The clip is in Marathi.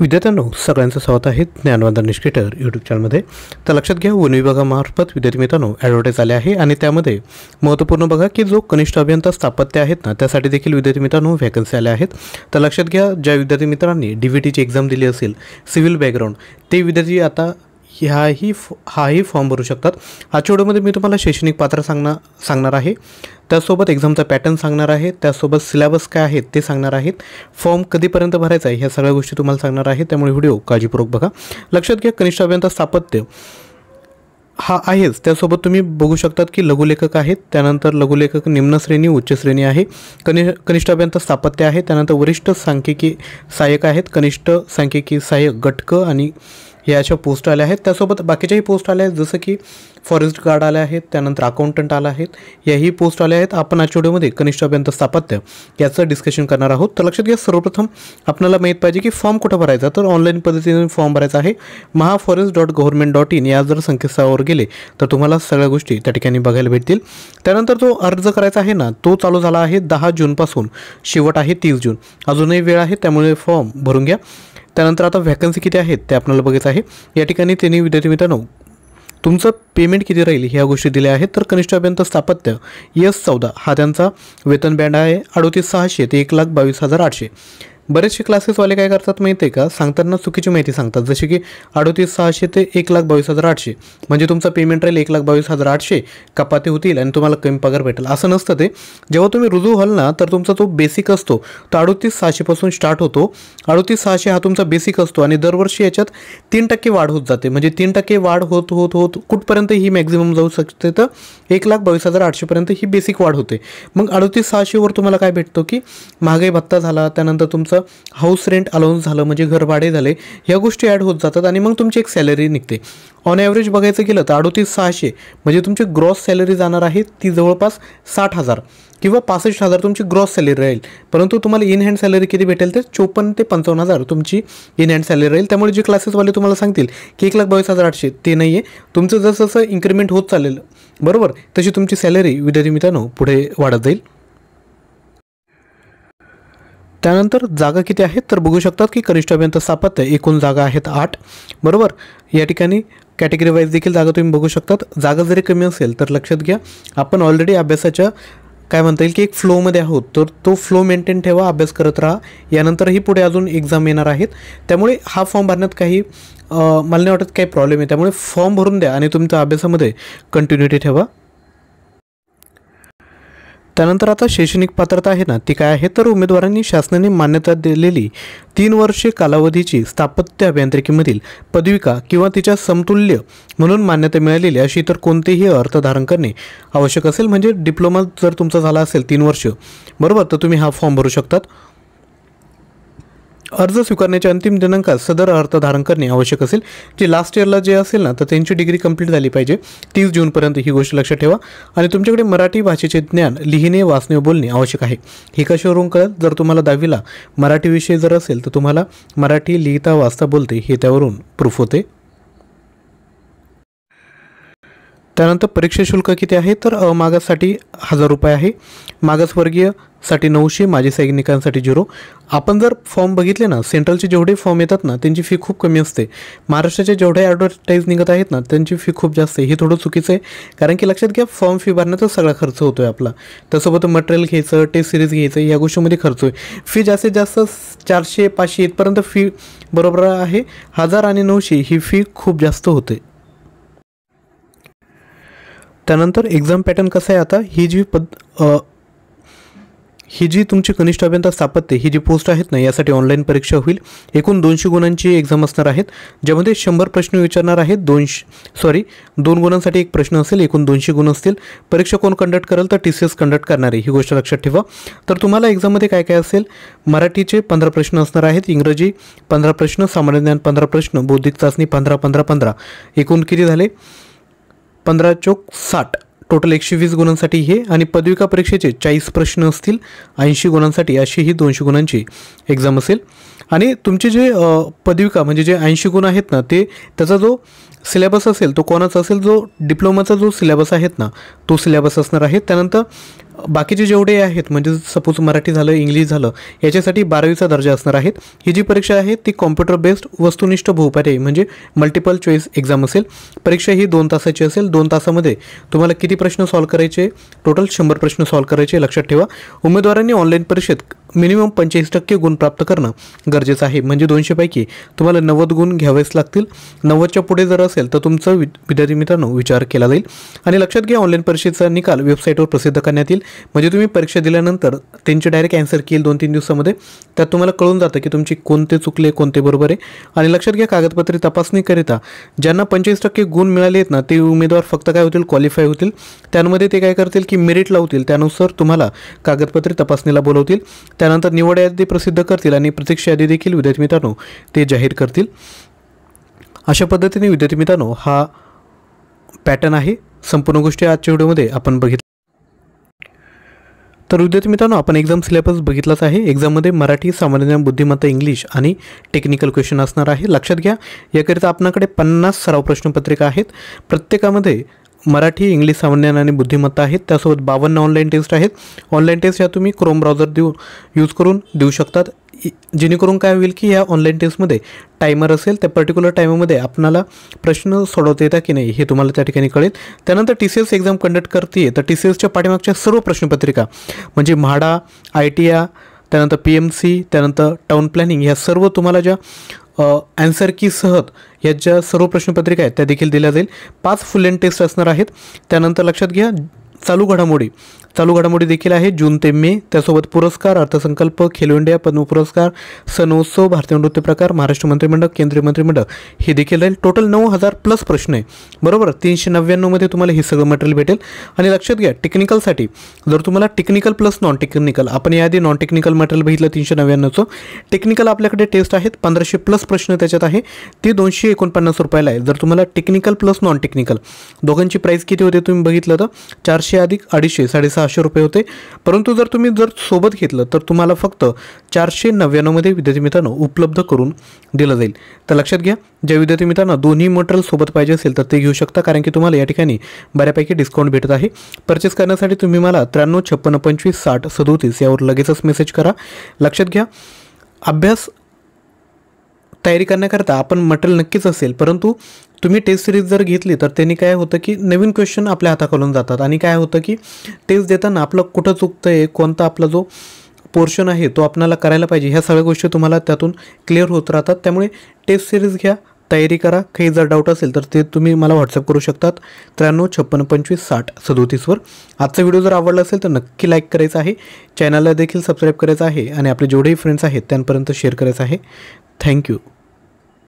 विद्यार्थ्यांनो सगळ्यांचं स्वागत आहे ज्ञानवंदन निष्केटर यूट्यूब चॅनलमध्ये तर लक्षात घ्या वन विभागामार्फत विद्यार्थी मित्रांनो ॲडव्हर्टाईज आले आहे आणि त्यामध्ये महत्त्वपूर्ण बघा की जो कनिष्ठ अभियंता स्थापत्य आहेत ना त्यासाठी देखील विद्यार्थी मित्रांनो व्हॅकन्सी आल्या आहेत तर लक्षात घ्या ज्या विद्यार्थी मित्रांनी डी व्ही टीची एक्झाम दिली असेल सिव्हिल बॅकग्राऊंड ते विद्यार्थी आता ह्याही हाही फॉर्म भरू शकतात आजच्या व्हिडिओमध्ये मी तुम्हाला शैक्षणिक पात्र सांगणार सांगणार आहे त्यासोबत एक्झामचा पॅटर्न सांगणार आहे त्यासोबत सिलेबस काय आहेत ते सांगणार आहेत फॉर्म कधीपर्यंत भरायचा आहे ह्या सगळ्या गोष्टी तुम्हाला सांगणार आहे त्यामुळे व्हिडिओ काळजीपूर्वक बघा लक्षात घ्या कनिष्ठ अभियंता स्थापत्य हा आहेच त्यासोबत तुम्ही बघू शकतात की लघुलेखक आहेत त्यानंतर लघुलेखक निम्न श्रेणी उच्च श्रेणी आहे कनि कनिष्ठ अभियंता स्थापत्य आहे त्यानंतर वरिष्ठ सांख्यिकी सहाय्यक आहेत कनिष्ठ सांख्यिकी सहाय्यक गटकं आणि हे अशा पोस्ट आल्या आहेत त्यासोबत बाकीच्याही पोस्ट आल्या आहेत जसं की फॉरेस्ट गार्ड आल्या आहेत त्यानंतर अकाउंटंट आला आहेत याही पोस्ट आल्या आहेत आपण आजच्या व्हिडिओमध्ये कनिष्ठ अभियंता स्थापत्य याचं डिस्कशन करणार आहोत तर लक्षात घ्या सर्वप्रथम आपल्याला माहीत पाहिजे की फॉर्म कुठं भरायचा तर ऑनलाईन पद्धतीने फॉर्म भरायचा आहे mahaforest dot government dot in या जर संकेतस्थळावर गेले तर तुम्हाला सगळ्या गोष्टी त्या ठिकाणी बघायला भेटतील त्यानंतर जो अर्ज करायचा आहे ना तो चालू झाला आहे दहा जूनपासून शेवट आहे तीस जून अजूनही वेळ आहे त्यामुळे फॉर्म भरून घ्या त्यानंतर आता व्हॅकन्सी किती आहेत ते आपल्याला बघायचं आहे या ठिकाणी त्यांनी विद्यार्थी मित्रांनो तुमचं पेमेंट किती राहील ह्या गोष्टी दिल्या आहेत तर कनिष्ठ अभियंता स्थापत्य यस चौदा हा त्यांचा वेतन बँड आहे अडोतीस सहाशे ते एक लाख बावीस हजार आठशे बरेचसे क्लासेसवाले काय करतात माहिती आहे का सांगताना चुकीची माहिती सांगतात जसे की अडोतीस सहाशे ते एक लाख बावीस हजार आठशे म्हणजे तुमचा पेमेंट राहील एक लाख बावीस हजार आठशे कपाती होतील आणि तुम्हाला कमी पगार भेटेल असं नसतं ते जेव्हा तुम्ही रुजू व्हाल ना तर तुमचा तो बेसिक असतो तो अडोतीस सहाशेपासून स्टार्ट होतो अडोतीस सहाशे हा तुमचा बेसिक असतो आणि दरवर्षी याच्यात तीन टक्के वाढ होत जाते म्हणजे तीन टक्के वाढ होत होत होत कुठपर्यंत ही मॅक्झिमम जाऊ शकते तर एक लाख बावीस हजार आठशेपर्यंत ही बेसिक वाढ होते मग अडोतीस सहाशेवर तुम्हाला काय भेटतो की महागाई भत्ता झाला त्यानंतर तुमचं तुमचं हाऊस रेंट अलाउन्स झालं म्हणजे घर भाडे झाले ह्या गोष्टी ॲड होत जातात आणि मग तुमची एक सॅलरी निघते ऑन ॲव्हरेज बघायचं गेलं तर अडोतीस सहाशे म्हणजे तुमची ग्रॉस सॅलरी जाणार आहे ती जवळपास साठ हजार किंवा पासष्ट हजार तुमची ग्रॉस सॅलरी राहील परंतु तुम्हाला इन हँड सॅलरी किती भेटेल तर चोपन्न ते पंचावन्न हजार तुमची इन हँड सॅलरी राहील त्यामुळे जे क्लासेसवाले तुम्हाला सांगतील की एक लाख बावीस हजार आठशे ते नाही आहे तुमचं जसं जसं इन्क्रीमेंट होत चालेल बरोबर तशी तुमची सॅलरी विद्यार्थी मित्रांनो पुढे वाढत जाईल त्यानंतर जागा किती आहेत तर बघू शकतात की कनिष्ठ अभियंता स्थापत्य एकूण जागा आहेत आठ बरोबर या ठिकाणी कॅटेगरी वाईज देखील जागा तुम्ही बघू शकतात जागा जरी कमी असेल तर लक्षात घ्या आपण ऑलरेडी अभ्यासाच्या काय म्हणता येईल की एक फ्लोमध्ये आहोत तर तो फ्लो मेंटेन ठेवा अभ्यास करत राहा यानंतरही पुढे अजून एक्झाम येणार आहेत त्यामुळे हा फॉर्म भरण्यात काही मला नाही वाटत काही प्रॉब्लेम आहे त्यामुळे फॉर्म भरून द्या आणि तुमच्या अभ्यासामध्ये कंटिन्युटी ठेवा त्यानंतर आता शैक्षणिक पात्रता आहे ना ती काय आहे तर उमेदवारांनी शासनाने मान्यता दिलेली तीन वर्षे कालावधीची स्थापत्य अभियांत्रिकीमधील पदविका किंवा तिच्या समतुल्य म्हणून मान्यता मिळालेली अशी इतर कोणतेही अर्थ धारण करणे आवश्यक असेल म्हणजे डिप्लोमा जर तुमचा झाला असेल तीन वर्ष बरोबर तर तुम्ही हा फॉर्म भरू शकतात अर्ज स्वीकारण्याच्या अंतिम दिनांकात सदर अर्थ धारण करणे आवश्यक असेल जे लास्ट इयरला जे असेल ना तर त्यांची डिग्री कंप्लीट झाली पाहिजे तीस जूनपर्यंत ही गोष्ट लक्षात ठेवा आणि तुमच्याकडे मराठी भाषेचे ज्ञान लिहिणे वाचणे बोलणे आवश्यक आहे हे कशावरून कळत जर तुम्हाला दहावीला मराठी विषय जर असेल तर तुम्हाला मराठी लिहिता वाचता बोलते हे त्यावरून प्रूफ होते त्यानंतर परीक्षा शुल्क किती आहे तर मागाससाठी हजार रुपये आहे मागासवर्गीयसाठी नऊशे माजी सैनिकांसाठी झिरो आपण जर फॉर्म बघितले ना सेंट्रलचे जेवढे फॉर्म येतात ना त्यांची फी खूप कमी असते महाराष्ट्राचे जेवढे ॲडव्हर्टाईज निघत आहेत ना त्यांची फी खूप जास्त आहे हे थोडं चुकीचं आहे कारण की लक्षात घ्या फॉर्म फी भरण्याचा सगळा खर्च होतो आहे आपला त्यासोबत मटेरियल घ्यायचं टेस्ट सिरीज घ्यायचं या गोष्टीमध्ये खर्च आहे फी जास्तीत जास्त चारशे पाचशे इथपर्यंत फी बरोबर आहे हजार आणि नऊशे ही फी खूप जास्त होते त्यानंतर एक्झाम पॅटर्न कसं आहे आता ही जी पद ही जी तुमची कनिष्ठ अभियंता स्थापत्य ही जी पोस्ट आहेत ना यासाठी ऑनलाईन परीक्षा होईल एकूण दोनशे गुणांची एक्झाम असणार आहेत ज्यामध्ये शंभर प्रश्न विचारणार आहेत दोनशे सॉरी दोन गुणांसाठी एक प्रश्न असेल एकूण दोनशे गुण असतील परीक्षा कोण कंडक्ट करेल तर टी सी एस कंडक्ट करणार आहे ही गोष्ट लक्षात ठेवा तर तुम्हाला एक्झाममध्ये काय काय असेल मराठीचे पंधरा प्रश्न असणार आहेत इंग्रजी पंधरा प्रश्न सामान्य ज्ञान पंधरा प्रश्न बौद्धिक चाचणी पंधरा पंधरा पंधरा एकूण किती झाले पंधरा चोक साठ टोटल एकशे वीस गुणांसाठी हे आणि पदविका परीक्षेचे चाळीस प्रश्न असतील ऐंशी गुणांसाठी अशी ही दोनशे गुणांची एक्झाम असेल आणि तुमचे जे पदविका म्हणजे जे ऐंशी गुण आहेत ना ते त्याचा जो सिलेबस असेल तो कोणाचा असेल जो डिप्लोमाचा जो सिलेबस आहेत ना तो सिलेबस असणार आहे त्यानंतर बाकीचे जेवढे आहेत म्हणजे सपोज मराठी झालं इंग्लिश झालं याच्यासाठी बारावीचा दर्जा असणार आहेत ही जी परीक्षा आहे ती कॉम्प्युटर बेस्ड वस्तुनिष्ठ भोपर्यायी म्हणजे मल्टिपल चॉईस एक्झाम असेल परीक्षा ही दोन तासाची असेल दोन तासामध्ये तुम्हाला किती प्रश्न सॉल्व्ह करायचे टोटल शंभर प्रश्न सॉल्व्ह करायचे लक्षात ठेवा उमेदवारांनी ऑनलाईन परीक्षेत मिनिमम पंचेचाळीस टक्के गुण प्राप्त करणं गरजेचं आहे म्हणजे दोनशेपैकी तुम्हाला नव्वद गुण घ्यावेच लागतील नव्वदच्या पुढे जर असेल तर तुमचा वि विद्यार्थी मित्रांनो विचार केला जाईल आणि लक्षात घ्या ऑनलाईन परीक्षेचा निकाल वेबसाईटवर प्रसिद्ध करण्यात येईल म्हणजे तुम्ही परीक्षा दिल्यानंतर त्यांचे डायरेक्ट कॅन्सर केल दोन तीन दिवसामध्ये त्यात तुम्हाला कळून जातं की तुमची कोणते चुकले कोणते बरोबर आहे आणि लक्षात घ्या कागदपत्रे तपासणीकरिता ज्यांना पंचेचाळीस टक्के गुण मिळाले आहेत ना ते उमेदवार फक्त काय होतील क्वालिफाय होतील त्यामध्ये ते काय करतील की मेरिट लावतील त्यानुसार तुम्हाला कागदपत्रे तपासणीला बोलवतील त्यानंतर निवड यादी प्रसिद्ध करतील आणि प्रतीक्षा यादी देखील विद्यार्थी मित्रांनो ते जाहीर करतील अशा पद्धतीने विद्यार्थी मित्रांनो हा पॅटर्न आहे संपूर्ण गोष्टी आजच्या व्हिडिओमध्ये आपण बघितलं तर विद्यार्थी मित्रांनो आपण एक्झाम सिलेबस बघितलाच आहे एक्झाममध्ये मराठी सामान्य बुद्धिमत्ता इंग्लिश आणि टेक्निकल क्वेश्चन असणार आहे लक्षात घ्या याकरिता आपणाकडे पन्नास सराव प्रश्नपत्रिका आहेत प्रत्येकामध्ये मराठी इंग्लिश सामान्य आणि बुद्धिमत्ता आहेत त्यासोबत बावन्न ऑनलाईन टेस्ट आहेत ऑनलाईन टेस्ट ह्या तुम्ही क्रोम ब्राउझर देऊ यूज करून देऊ शकतात जेणेकरून काय होईल की ह्या ऑनलाईन टेस्टमध्ये टायमर असेल त्या पर्टिक्युलर टायमरमध्ये आपणाला प्रश्न सोडवता येतात की नाही हे तुम्हाला त्या ठिकाणी कळेल त्यानंतर T C S exam conduct करते तर टी सी एसच्या पाठीमागच्या सर्व प्रश्नपत्रिका म्हणजे म्हाडा आय टी आ त्यानंतर पी एम सी त्यानंतर टाऊन प्लॅनिंग ह्या सर्व तुम्हाला ज्या अँसर की सहत या ज्या सर्व प्रश्नपत्रिका आहेत त्या देखील दिल्या जाईल पाच फुल एंड टेस्ट असणार आहेत त्यानंतर लक्षात घ्या चालू घडामोडी चालू घडामोडी देखील आहे जून ते मे त्यासोबत पुरस्कार अर्थसंकल्प खेलो इंडिया पद्म पुरस्कार सणोत्सव भारतीय नृत्य प्रकार महाराष्ट्र मंत्रिमंडळ केंद्रीय मंत्रिमंडळ हे देखील राहील टोटल नऊ हजार प्लस प्रश्न आहे बरोबर तीनशे नव्याण्णवमध्ये तुम्हाला हे सगळं मटेरियल भेटेल आणि लक्षात घ्या टेक्निकलसाठी जर तुम्हाला टेक्निकल प्लस नॉन टेक्निकल आपण याआधी नॉन टेक्निकल मटेरियल बघितलं तीनशे नव्याण्णवचं टेक्निकल आपल्याकडे टेस्ट आहेत पंधराशे प्लस प्रश्न त्याच्यात आहे ते दोनशे एकोणपन्नास रुपयाला आहे जर तुम्हाला टेक्निकल प्लस नॉन टेक्निकल दोघांची प्राईस किती होते तुम्ही बघितलं तर चारशे चारशे अधिक अडीचशे साडेसहाशे रुपये होते परंतु जर तुम्ही जर सोबत घेतलं तर तुम्हाला फक्त चारशे नव्याण्णवमध्ये विद्यार्थी मित्रांनो उपलब्ध करून दिलं जाईल तर लक्षात घ्या ज्या विद्यार्थी मित्रांना दोन्ही मटेरियल सोबत पाहिजे असेल तर ते घेऊ शकता कारण की तुम्हाला या ठिकाणी बऱ्यापैकी डिस्काउंट भेटत आहे परचेस करण्यासाठी तुम्ही मला त्र्याण्णव छप्पन्न पंचवीस साठ सदोतीस यावर लगेचच मेसेज करा लक्षात घ्या अभ्यास तयारी करण्याकरता आपण मटेरियल नक्कीच असेल परंतु तुम्ही टेस्ट सिरीज जर घेतली तर त्यांनी काय होतं की नवीन क्वेश्चन आपल्या हाताखालून जातात आणि काय होतं की टेस्ट देताना आपलं कुठं चुकतं आहे कोणता आपला जो पोर्शन आहे तो आपल्याला करायला पाहिजे ह्या सगळ्या गोष्टी तुम्हाला त्यातून क्लिअर होत राहतात त्यामुळे टेस्ट सिरीज घ्या तयारी करा काही जर डाऊट असेल तर ते तुम्ही मला व्हॉट्सअप करू शकतात त्र्याण्णव छप्पन पंचवीस साठ सदोतीसवर आजचा व्हिडिओ जर आवडला असेल तर नक्की लाईक करायचा आहे चॅनलला देखील सबस्क्राईब करायचं आहे आणि आपले जेवढेही फ्रेंड्स आहेत त्यांपर्यंत शेअर करायचं आहे थँक्यू